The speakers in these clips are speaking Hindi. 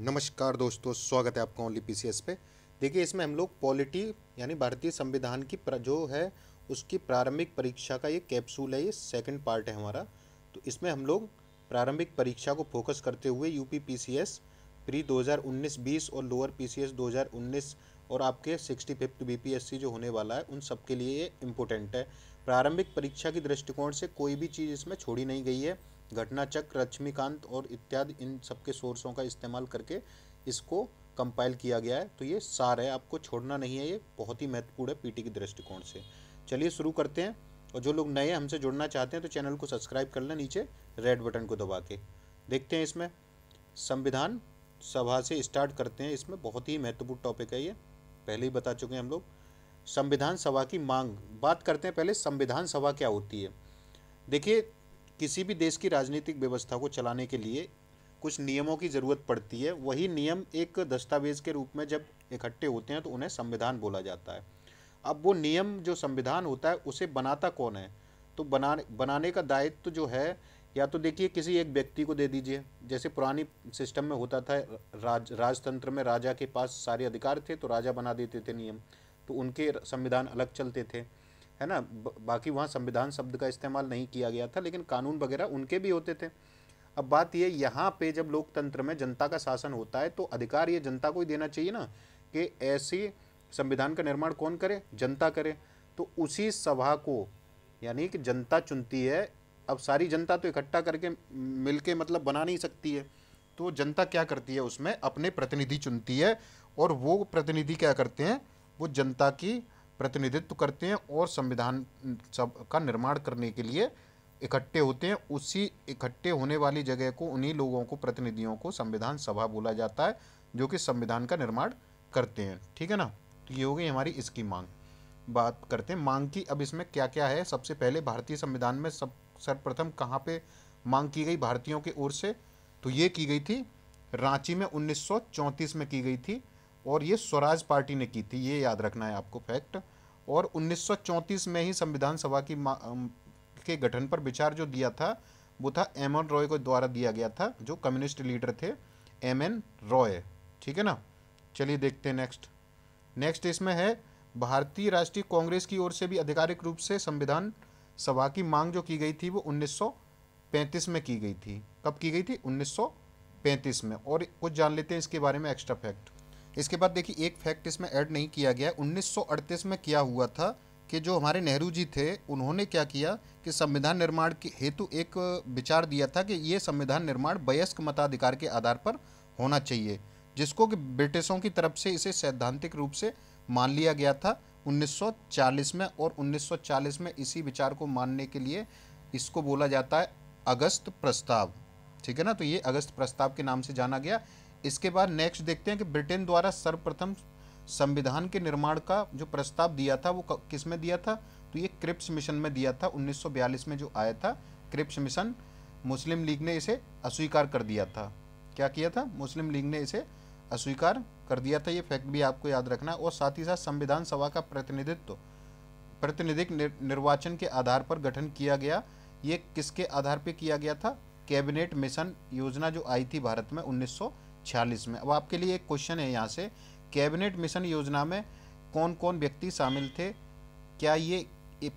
नमस्कार दोस्तों स्वागत है आपका ओनली पीसीएस पे देखिए इसमें हम लोग पॉलिटी यानी भारतीय संविधान की जो है उसकी प्रारंभिक परीक्षा का ये कैप्सूल है ये सेकंड पार्ट है हमारा तो इसमें हम लोग प्रारंभिक परीक्षा को फोकस करते हुए यूपी पीसीएस प्री 2019-20 और लोअर पीसीएस 2019 और आपके सिक्सटी फिफ्थ जो होने वाला है उन सब लिए ये इम्पोर्टेंट है प्रारंभिक परीक्षा की दृष्टिकोण से कोई भी चीज़ इसमें छोड़ी नहीं गई है घटना चक्र लक्ष्मीकांत और इत्यादि इन सबके सोर्सों का इस्तेमाल करके इसको कंपाइल किया गया है तो ये सार है आपको छोड़ना नहीं है ये बहुत ही महत्वपूर्ण है पीटी के दृष्टिकोण से चलिए शुरू करते हैं और जो लोग नए हमसे जुड़ना चाहते हैं तो चैनल को सब्सक्राइब कर लें नीचे रेड बटन को दबा के देखते हैं इसमें संविधान सभा से स्टार्ट करते हैं इसमें बहुत ही महत्वपूर्ण टॉपिक है ये पहले ही बता चुके हैं हम लोग संविधान सभा की मांग बात करते हैं पहले संविधान सभा क्या होती है देखिए किसी भी देश की राजनीतिक व्यवस्था को चलाने के लिए कुछ नियमों की ज़रूरत पड़ती है वही नियम एक दस्तावेज़ के रूप में जब इकट्ठे होते हैं तो उन्हें संविधान बोला जाता है अब वो नियम जो संविधान होता है उसे बनाता कौन है तो बना बनाने का दायित्व तो जो है या तो देखिए किसी एक व्यक्ति को दे दीजिए जैसे पुरानी सिस्टम में होता था राज राजतंत्र में राजा के पास सारे अधिकार थे तो राजा बना देते थे नियम तो उनके संविधान अलग चलते थे है ना बाकी वहाँ संविधान शब्द का इस्तेमाल नहीं किया गया था लेकिन कानून वगैरह उनके भी होते थे अब बात यह यहाँ पे जब लोकतंत्र में जनता का शासन होता है तो अधिकार ये जनता को ही देना चाहिए ना कि ऐसी संविधान का निर्माण कौन करे जनता करे तो उसी सभा को यानी कि जनता चुनती है अब सारी जनता तो इकट्ठा करके मिलके मतलब बना नहीं सकती है तो जनता क्या करती है उसमें अपने प्रतिनिधि चुनती है और वो प्रतिनिधि क्या करते हैं वो जनता की प्रतिनिधित्व करते हैं और संविधान सब का निर्माण करने के लिए इकट्ठे होते हैं उसी इकट्ठे होने वाली जगह को उन्हीं लोगों को प्रतिनिधियों को संविधान सभा बोला जाता है जो कि संविधान का निर्माण करते हैं ठीक है ना तो ये हो गई हमारी इसकी मांग बात करते हैं मांग की अब इसमें क्या क्या है सबसे पहले भारतीय संविधान में सब सर्वप्रथम कहाँ पे मांग की गई भारतीयों की ओर से तो ये की गई थी रांची में उन्नीस में की गई थी और ये स्वराज पार्टी ने की थी ये याद रखना है आपको फैक्ट और 1934 में ही संविधान सभा की के गठन पर विचार जो दिया था वो था एम एन रॉय को द्वारा दिया गया था जो कम्युनिस्ट लीडर थे एम एन रॉय ठीक है ना चलिए देखते हैं नेक्स्ट नेक्स्ट इसमें है भारतीय राष्ट्रीय कांग्रेस की ओर से भी आधिकारिक रूप से संविधान सभा की मांग जो की गई थी वो 1935 में की गई थी कब की गई थी 1935 में और कुछ जान लेते हैं इसके बारे में एक्स्ट्रा फैक्ट इसके बाद देखिए एक फैक्ट इसमें ऐड नहीं किया गया 1938 में क्या हुआ था कि जो हमारे नेहरू जी थे उन्होंने क्या किया कि संविधान निर्माण के हेतु एक विचार दिया था कि ये संविधान निर्माण वयस्क मताधिकार के आधार पर होना चाहिए जिसको कि ब्रिटिशों की तरफ से इसे सैद्धांतिक रूप से मान लिया गया था 1940 में और 1940 में इसी विचार को मानने के लिए इसको बोला जाता है अगस्त प्रस्ताव ठीक है ना तो ये अगस्त प्रस्ताव के नाम से जाना गया इसके बाद नेक्स्ट देखते हैं कि ब्रिटेन द्वारा सर्वप्रथम संविधान के निर्माण का जो प्रस्ताव दिया था वो किस में दिया था तो ये क्रिप्स मिशन में दिया था 1942 में जो आया था क्रिप्स मिशन मुस्लिम लीग ने इसे अस्वीकार कर दिया था क्या किया था मुस्लिम लीग ने इसे अस्वीकार कर दिया था ये फैक्ट भी आपको याद रखना और साथ ही साथ संविधान सभा का प्रतिनिधित्व प्रतिनिधिक निर्वाचन के आधार पर गठन किया गया ये किसके आधार पर किया गया था कैबिनेट मिशन योजना जो आई थी भारत में उन्नीस छियालीस में अब आपके लिए एक क्वेश्चन है यहाँ से कैबिनेट मिशन योजना में कौन कौन व्यक्ति शामिल थे क्या ये,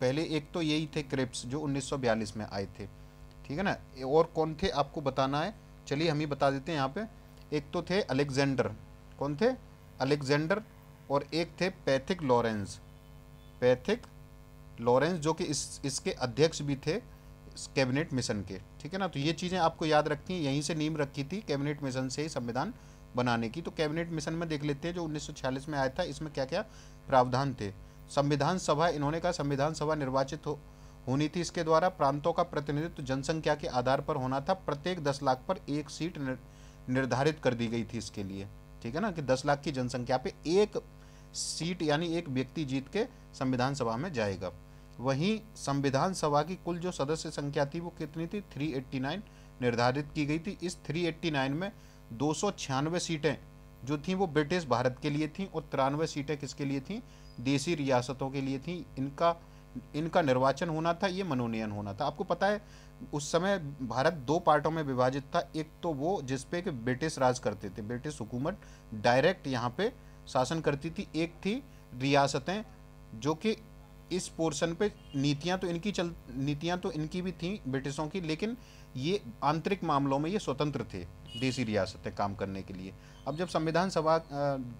पहले एक तो यही थे क्रिप्स जो 1942 में आए थे ठीक है ना और कौन थे आपको बताना है चलिए हम ही बता देते हैं यहाँ पे एक तो थे अलेक्जेंडर कौन थे अलेक्जेंडर और एक थे पैथिक लॉरेंस पैथिक लॉरेंस जो कि इस इसके अध्यक्ष भी थे कैबिनेट मिशन के ठीक है ना तो ये चीज़ें आपको याद रखती हैं यहीं से नीम रखी थी कैबिनेट मिशन से ही संविधान बनाने की तो कैबिनेट मिशन में देख लेते हैं जो 1946 में आया था इसमें क्या क्या प्रावधान थे संविधान सभा इन्होंने कहा संविधान सभा निर्वाचित हो होनी थी इसके द्वारा प्रांतों का प्रतिनिधित्व जनसंख्या के आधार पर होना था प्रत्येक दस लाख पर एक सीट निर्धारित कर दी गई थी इसके लिए ठीक है ना कि दस लाख की जनसंख्या पे एक सीट यानी एक व्यक्ति जीत के संविधान सभा में जाएगा वहीं संविधान सभा की कुल जो सदस्य संख्या थी वो कितनी थी 389 निर्धारित की गई थी इस 389 में दो सीटें जो थी वो ब्रिटिश भारत के लिए थी और तिरानवे सीटें किसके लिए थी देसी रियासतों के लिए थी इनका इनका निर्वाचन होना था ये मनोनयन होना था आपको पता है उस समय भारत दो पार्टों में विभाजित था एक तो वो जिसपे कि ब्रिटिश राज करते थे ब्रिटिश हुकूमत डायरेक्ट यहाँ पे शासन करती थी एक थी रियासतें जो कि इस पोर्शन पे नीतियां तो इनकी चल नीतियां तो इनकी भी थी ब्रिटिशों की लेकिन ये आंतरिक मामलों में ये स्वतंत्र थे देसी रियासतें काम करने के लिए अब जब संविधान सभा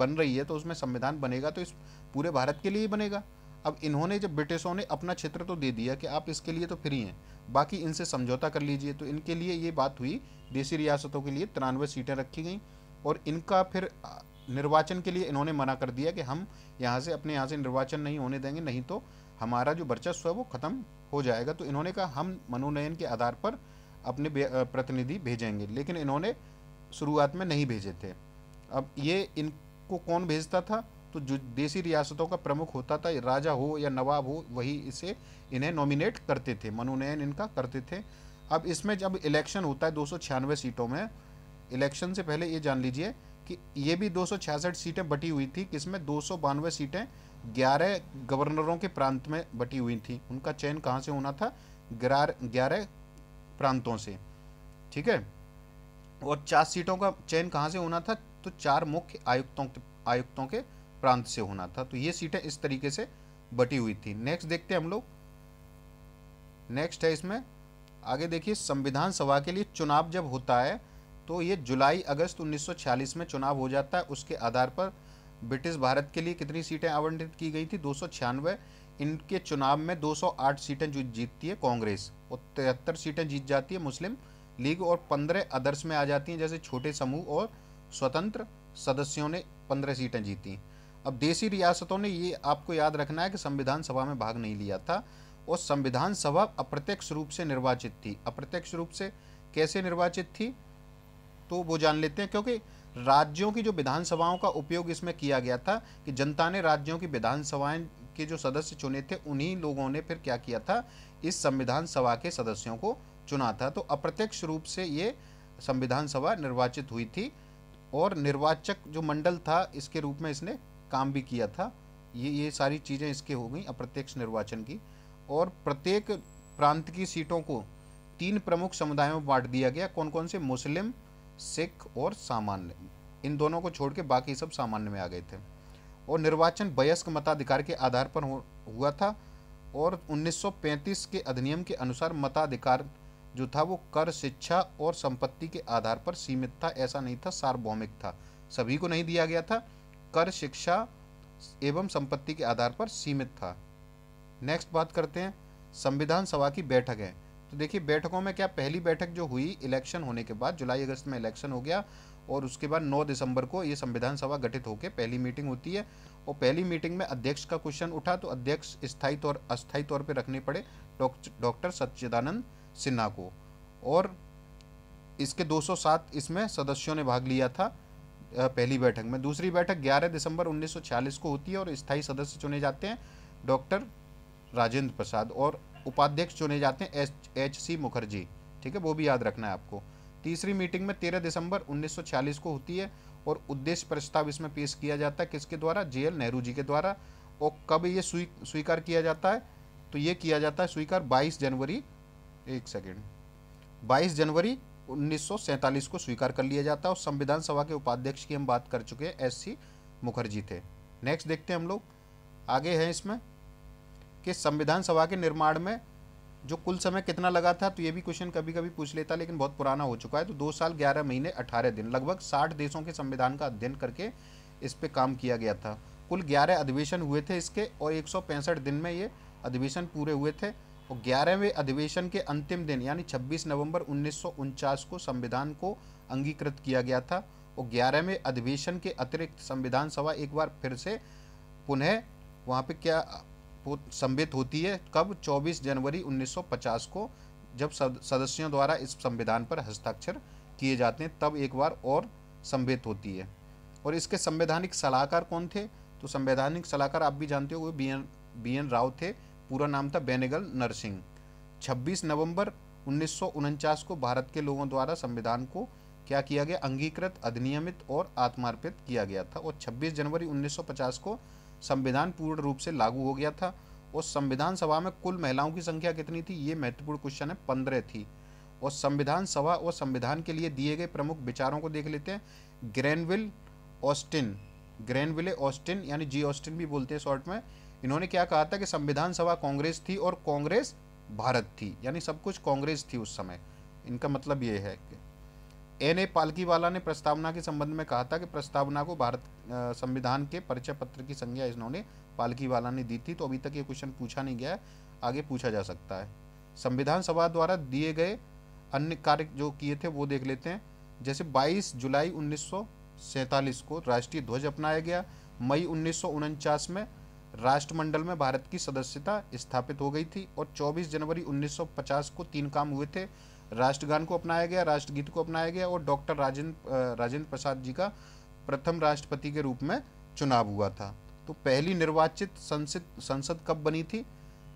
बन रही है तो उसमें संविधान बनेगा तो इस पूरे भारत के लिए ही बनेगा अब इन्होंने जब ब्रिटिशों ने अपना क्षेत्र तो दे दिया कि आप इसके लिए तो फ्री हैं बाकी इनसे समझौता कर लीजिए तो इनके लिए ये बात हुई देसी रियासतों के लिए तिरानवे सीटें रखी गई और इनका फिर निर्वाचन के लिए इन्होंने मना कर दिया कि हम यहाँ से अपने यहाँ से निर्वाचन नहीं होने देंगे नहीं तो हमारा जो वर्चस्व है वो ख़त्म हो जाएगा तो इन्होंने कहा हम मनोनयन के आधार पर अपने प्रतिनिधि भेजेंगे लेकिन इन्होंने शुरुआत में नहीं भेजे थे अब ये इनको कौन भेजता था तो जो देसी रियासतों का प्रमुख होता था राजा हो या नवाब हो वही इसे इन्हें नॉमिनेट करते थे मनोनयन इनका करते थे अब इसमें जब इलेक्शन होता है दो सीटों में इलेक्शन से पहले ये जान लीजिए कि ये भी दो सीटें बटी हुई थी किसमें दो सीटें ग्यारह गवर्नरों के प्रांत में बटी हुई थी उनका चयन कहाँ से होना था ग्यारह प्रांतों से ठीक है और चार सीटों का चयन कहाँ से होना था तो चार मुख्य आयुक्तों आयुक्तों के प्रांत से होना था तो ये सीटें इस तरीके से बटी हुई थी नेक्स्ट देखते हैं हम लोग नेक्स्ट है इसमें आगे देखिए संविधान सभा के लिए चुनाव जब होता है तो ये जुलाई अगस्त 1946 में चुनाव हो जाता है उसके आधार पर ब्रिटिश भारत के लिए कितनी सीटें आवंटित की गई थी दो इनके चुनाव में 208 सीटें जो जीतती है कांग्रेस और तिहत्तर सीटें जीत जाती है मुस्लिम लीग और 15 अदर्स में आ जाती हैं जैसे छोटे समूह और स्वतंत्र सदस्यों ने 15 सीटें जीती अब देसी रियासतों ने ये आपको याद रखना है कि संविधान सभा में भाग नहीं लिया था और संविधान सभा अप्रत्यक्ष रूप से निर्वाचित थी अप्रत्यक्ष रूप से कैसे निर्वाचित थी तो वो जान लेते हैं क्योंकि राज्यों की जो विधानसभाओं का उपयोग इसमें किया गया था कि जनता ने राज्यों की विधानसभाएं के जो सदस्य चुने थे उन्हीं लोगों ने फिर क्या किया था इस संविधान सभा के सदस्यों को चुना था तो अप्रत्यक्ष रूप से ये संविधान सभा निर्वाचित हुई थी और निर्वाचक जो मंडल था इसके रूप में इसने काम भी किया था ये ये सारी चीज़ें इसके हो गई अप्रत्यक्ष निर्वाचन की और प्रत्येक प्रांत की सीटों को तीन प्रमुख समुदायों में बांट दिया गया कौन कौन से मुस्लिम सिख और सामान्य इन दोनों को छोड़ के बाकी सब सामान्य में आ गए थे और निर्वाचन वयस्क मताधिकार के आधार पर हुआ था और 1935 के अधिनियम के अनुसार मताधिकार जो था वो कर शिक्षा और संपत्ति के आधार पर सीमित था ऐसा नहीं था सार्वभौमिक था सभी को नहीं दिया गया था कर शिक्षा एवं संपत्ति के आधार पर सीमित था नेक्स्ट बात करते हैं संविधान सभा की बैठक तो देखिए बैठकों में क्या पहली बैठक जो हुई इलेक्शन होने के बाद जुलाई अगस्त में इलेक्शन हो गया और उसके बाद 9 दिसंबर को ये संविधान सभा गठित होकर पहली मीटिंग होती है और पहली मीटिंग में अध्यक्ष का क्वेश्चन उठा तो अध्यक्ष स्थायी तौर अस्थायी तौर पर रखने पड़े डॉक्टर सच्चिदानंद सिन्हा को और इसके 207 इसमें सदस्यों ने भाग लिया था पहली बैठक में दूसरी बैठक 11 दिसंबर 1946 को होती है और स्थायी सदस्य चुने जाते हैं डॉक्टर राजेंद्र प्रसाद और उपाध्यक्ष चुने जाते हैं एच सी मुखर्जी ठीक है वो भी याद रखना है आपको तीसरी मीटिंग में 13 दिसंबर 1946 को होती है और उद्देश्य प्रस्ताव इसमें पेश किया जाता है किसके द्वारा जे एल नेहरू जी के द्वारा और कब ये स्वीकार किया जाता है तो ये किया जाता है स्वीकार बाईस जनवरी एक सेकेंड बाईस जनवरी उन्नीस को स्वीकार कर लिया जाता है और संविधान सभा के उपाध्यक्ष की हम बात कर चुके हैं एस सी मुखर्जी थे नेक्स्ट देखते हैं हम लोग आगे हैं इसमें कि संविधान सभा के निर्माण में जो कुल समय कितना लगा था तो ये भी क्वेश्चन कभी कभी पूछ लेता लेकिन बहुत पुराना हो चुका है तो दो साल ग्यारह महीने अठारह दिन लगभग साठ देशों के संविधान का अध्ययन करके इस पर काम किया गया था कुल ग्यारह अधिवेशन हुए थे इसके और एक दिन में ये अधिवेशन पूरे हुए थे और ग्यारहवें अधिवेशन के अंतिम दिन यानी 26 नवंबर उन्नीस को संविधान को अंगीकृत किया गया था और ग्यारहवें अधिवेशन के अतिरिक्त संविधान सभा एक बार फिर से पुनः वहाँ पे क्या संबित होती है कब 24 जनवरी 1950 को जब सदस्यों द्वारा इस संविधान पर हस्ताक्षर किए जाते हैं तब एक बार और संबित होती है और इसके संवैधानिक सलाहकार कौन थे तो संवैधानिक सलाहकार आप भी जानते हो B N B N Rao थे पूरा नाम था बेनेगल नरसिंह 26 नवंबर उन्नीस को भारत के लोगों द्वारा संविधान को क्या किया गया अंगीकृत अधिनियमित और आत्मार्पित किया गया था और 26 जनवरी 1950 को संविधान पूर्ण रूप से लागू हो गया था और संविधान सभा में कुल महिलाओं की संख्या कितनी थी ये महत्वपूर्ण क्वेश्चन है पंद्रह थी और संविधान सभा और संविधान के लिए दिए गए प्रमुख विचारों को देख लेते हैं ग्रैनविल ऑस्टिन ग्रैनविले ऑस्टिन यानी जी ऑस्टिन भी बोलते हैं शॉर्ट में इन्होंने क्या कहा था कि संविधान सभा कांग्रेस थी और कांग्रेस भारत थी यानी सब कुछ कांग्रेस थी उस समय इनका मतलब ये है कि एन ए पालकीवाला ने प्रस्तावना के संबंध में कहा था कि प्रस्तावना को भारत संविधान के परिचय पत्र की संज्ञा इन्होंने पालकीवाला ने दी थी तो अभी तक ये क्वेश्चन पूछा नहीं गया आगे पूछा जा सकता है संविधान सभा द्वारा दिए गए अन्य कार्य जो किए थे वो देख लेते हैं जैसे 22 जुलाई उन्नीस को राष्ट्रीय ध्वज अपनाया गया मई उन्नीस में राष्ट्रमंडल में भारत की सदस्यता स्थापित हो गई थी और 24 जनवरी 1950 को तीन काम हुए थे राष्ट्रगान को अपनाया गया राष्ट्रगीत को अपनाया गया और डॉक्टर राजेंद्र राजेंद्र प्रसाद जी का प्रथम राष्ट्रपति के रूप में चुनाव हुआ था तो पहली निर्वाचित संसद संसद कब बनी थी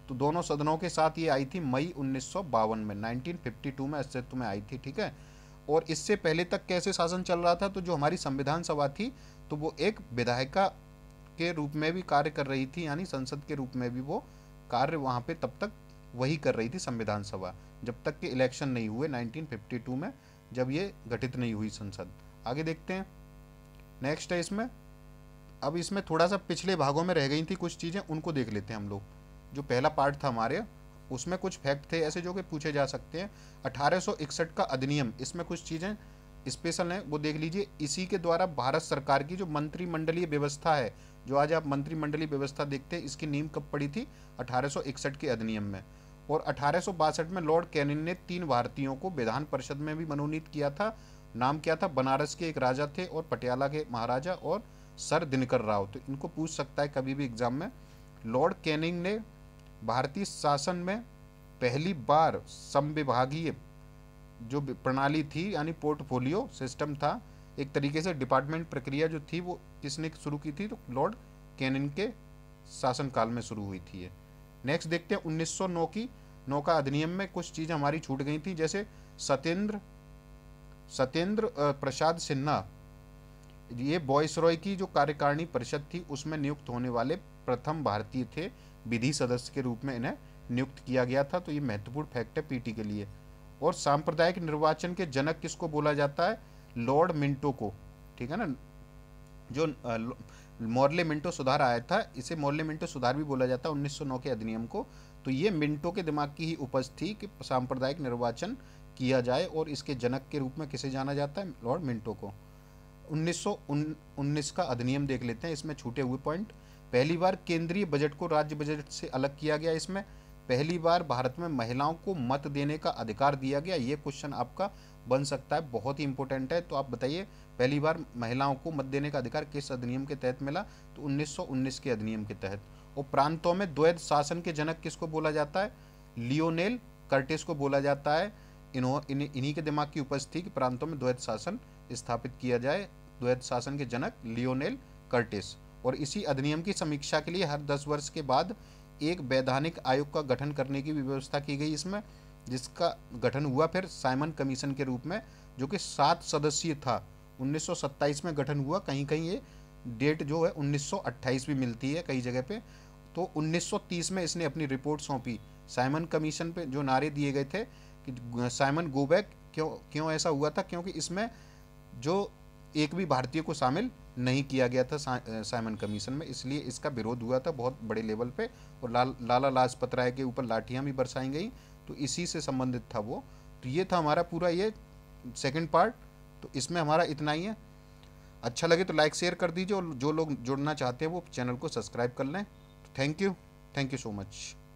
तो दोनों सदनों के साथ ये आई थी मई उन्नीस में नाइनटीन में अस्तित्व में आई थी ठीक है और इससे पहले तक कैसे शासन चल रहा था तो जो हमारी संविधान सभा थी तो वो एक विधायिका के रूप में भी कार्य कर रही थी यानी संसद के रूप में भी वो कार्य वहां पे तब तक वही कर रही थी संविधान सभा जब तक के इलेक्शन नहीं हुए 1952 में जब ये गठित नहीं हुई संसद आगे देखते हैं नेक्स्ट है इसमें अब इसमें थोड़ा सा पिछले भागों में रह गई थी कुछ चीज़ें उनको देख लेते हैं हम लोग जो पहला पार्ट था हमारे उसमें कुछ फैक्ट थे ऐसे जो कि पूछे जा सकते हैं अठारह का अधिनियम इसमें कुछ चीज़ें स्पेशल हैं वो देख लीजिए इसी के द्वारा भारत सरकार की जो मंत्रिमंडलीय व्यवस्था है जो आज आप मंत्रिमंडलीय व्यवस्था देखते हैं इसकी नींव कब पड़ी थी 1861 के अधिनियम में और अठारह में लॉर्ड कैनिन ने तीन भारतीयों को विधान परिषद में भी मनोनीत किया था नाम क्या था बनारस के एक राजा थे और पटियाला के महाराजा और सर दिनकर राव तो इनको पूछ सकता है कभी भी एग्जाम में लॉर्ड कैनिंग ने भारतीय शासन में पहली बार संविभागीय जो प्रणाली थी यानी पोर्टफोलियो सिस्टम था एक तरीके से डिपार्टमेंट प्रक्रिया जो थी वो किसने शुरू की थी तो लॉर्ड कैनिन के शासनकाल में शुरू हुई थी नेक्स्ट देखते हैं उन्नीस की नौका अधिनियम में कुछ चीज हमारी छूट गई थी जैसे सत्येंद्र सत्येंद्र प्रसाद सिन्हा ये बॉयस रॉय की जो कार्यकारिणी परिषद थी उसमें नियुक्त होने वाले प्रथम भारतीय थे विधि सदस्य के रूप में इन्हें नियुक्त किया गया था तो ये महत्वपूर्ण फैक्ट है पीटी के लिए और सांप्रदायिक निर्वाचन के जनक किसको बोला जाता है लॉर्ड मिंटो को ठीक है ना जो मोरले मिंटो सुधार आया था इसे मोरले मिंटो सुधार भी बोला जाता है 1909 के अधिनियम को तो ये मिंटो के दिमाग की ही उपज थी कि सांप्रदायिक निर्वाचन किया जाए और इसके जनक के रूप में किसे जाना जाता है लॉर्ड मिंटो को 1919 का अधिनियम देख लेते हैं इसमें छूटे हुए पॉइंट पहली बार केंद्रीय बजट को राज्य बजट से अलग किया गया इसमें पहली बार भारत में महिलाओं को मत देने का अधिकार दिया गया ये क्वेश्चन आपका बन सकता है बहुत ही इंपॉर्टेंट है तो आप बताइए पहली बार महिलाओं को मत देने का अधिकार किस अधिनियम के तहत मिला तो 1919 के अधिनियम के तहत और प्रांतों में द्वैध शासन के जनक किसको बोला जाता है लियोनेल कर्टिस को बोला जाता है इन्हों इन, इन्हीं के दिमाग की उपज थी कि प्रांतों में द्वैध शासन स्थापित किया जाए द्वैध शासन के जनक लियोनेल कर्टिस और इसी अधिनियम की समीक्षा के लिए हर दस वर्ष के बाद एक वैधानिक आयोग का गठन करने की व्यवस्था की गई इसमें जिसका गठन हुआ फिर साइमन कमीशन के रूप में जो कि सात सदस्यीय था 1927 में गठन हुआ कहीं कहीं ये डेट जो है 1928 भी मिलती है कई जगह पे तो 1930 में इसने अपनी रिपोर्ट सौंपी साइमन कमीशन पे जो नारे दिए गए थे कि साइमन गोबैक क्यों क्यों ऐसा हुआ था क्योंकि इसमें जो एक भी भारतीय को शामिल नहीं किया गया था सा, साइमन कमीशन में इसलिए इसका विरोध हुआ था बहुत बड़े लेवल पे और लाल लाला लाजपत राय के ऊपर लाठियाँ भी बरसाई गई तो इसी से संबंधित था वो तो ये था हमारा पूरा ये सेकेंड पार्ट तो इसमें हमारा इतना ही है अच्छा लगे तो लाइक शेयर कर दीजिए और जो लोग जुड़ना चाहते हैं वो चैनल को सब्सक्राइब कर लें thank you thank you so much